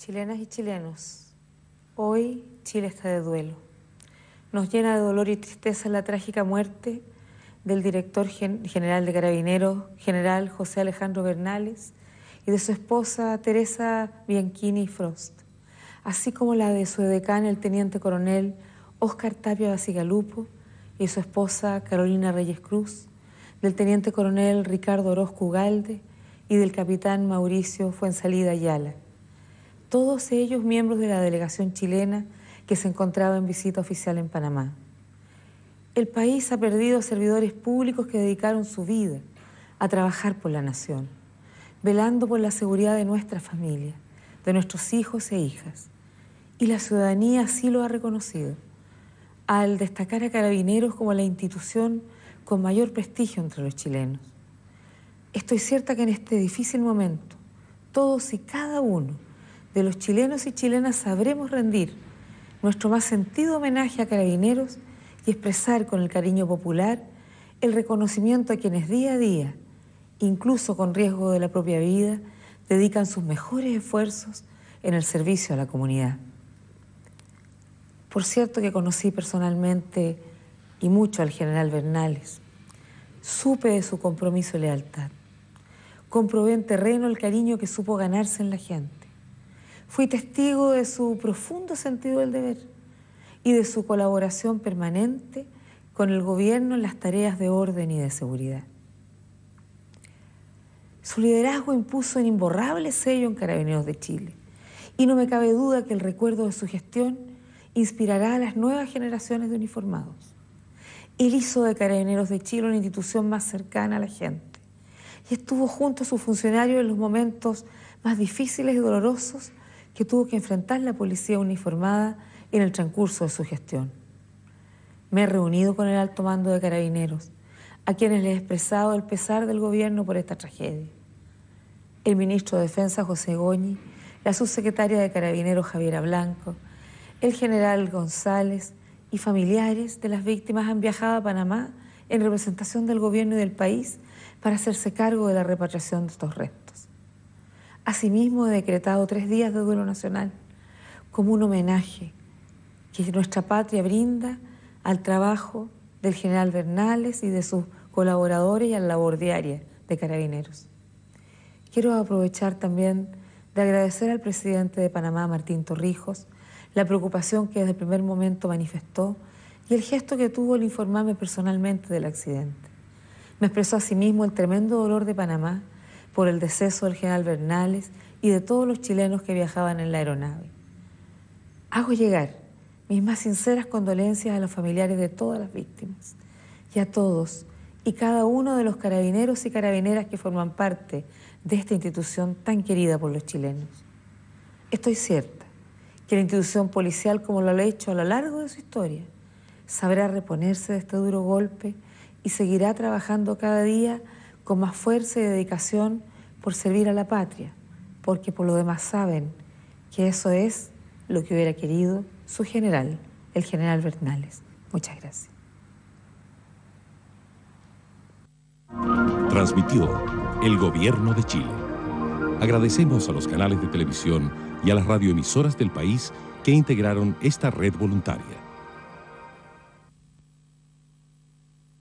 Chilenas y chilenos, hoy Chile está de duelo. Nos llena de dolor y tristeza la trágica muerte del director general de Carabineros, general José Alejandro Bernales, y de su esposa Teresa Bianchini Frost, así como la de su decán, el teniente coronel Oscar Tapia Basigalupo, y su esposa Carolina Reyes Cruz, del teniente coronel Ricardo Orozco Ugalde y del capitán Mauricio Fuensalida Ayala todos ellos miembros de la delegación chilena que se encontraba en visita oficial en Panamá. El país ha perdido servidores públicos que dedicaron su vida a trabajar por la nación, velando por la seguridad de nuestra familia, de nuestros hijos e hijas. Y la ciudadanía así lo ha reconocido, al destacar a Carabineros como la institución con mayor prestigio entre los chilenos. Estoy cierta que en este difícil momento, todos y cada uno de los chilenos y chilenas sabremos rendir nuestro más sentido homenaje a carabineros y expresar con el cariño popular el reconocimiento a quienes día a día, incluso con riesgo de la propia vida, dedican sus mejores esfuerzos en el servicio a la comunidad. Por cierto que conocí personalmente y mucho al general Bernales. Supe de su compromiso y lealtad. Comprobé en terreno el cariño que supo ganarse en la gente. Fui testigo de su profundo sentido del deber y de su colaboración permanente con el gobierno en las tareas de orden y de seguridad. Su liderazgo impuso un imborrable sello en Carabineros de Chile y no me cabe duda que el recuerdo de su gestión inspirará a las nuevas generaciones de uniformados. Él hizo de Carabineros de Chile una institución más cercana a la gente y estuvo junto a sus funcionarios en los momentos más difíciles y dolorosos que tuvo que enfrentar la policía uniformada en el transcurso de su gestión. Me he reunido con el alto mando de carabineros, a quienes les he expresado el pesar del gobierno por esta tragedia. El ministro de Defensa, José Goñi, la subsecretaria de Carabineros, Javiera Blanco, el general González y familiares de las víctimas han viajado a Panamá en representación del gobierno y del país para hacerse cargo de la repatriación de estos restos. Asimismo, he decretado tres días de duelo nacional como un homenaje que nuestra patria brinda al trabajo del general Bernales y de sus colaboradores y a la labor diaria de carabineros. Quiero aprovechar también de agradecer al presidente de Panamá, Martín Torrijos, la preocupación que desde el primer momento manifestó y el gesto que tuvo al informarme personalmente del accidente. Me expresó asimismo el tremendo dolor de Panamá por el deceso del general Bernales y de todos los chilenos que viajaban en la aeronave. Hago llegar mis más sinceras condolencias a los familiares de todas las víctimas y a todos y cada uno de los carabineros y carabineras que forman parte de esta institución tan querida por los chilenos. Estoy cierta que la institución policial, como lo ha hecho a lo largo de su historia, sabrá reponerse de este duro golpe y seguirá trabajando cada día con más fuerza y dedicación por servir a la patria, porque por lo demás saben que eso es lo que hubiera querido su general, el general Bernales. Muchas gracias. Transmitió el Gobierno de Chile. Agradecemos a los canales de televisión y a las radioemisoras del país que integraron esta red voluntaria.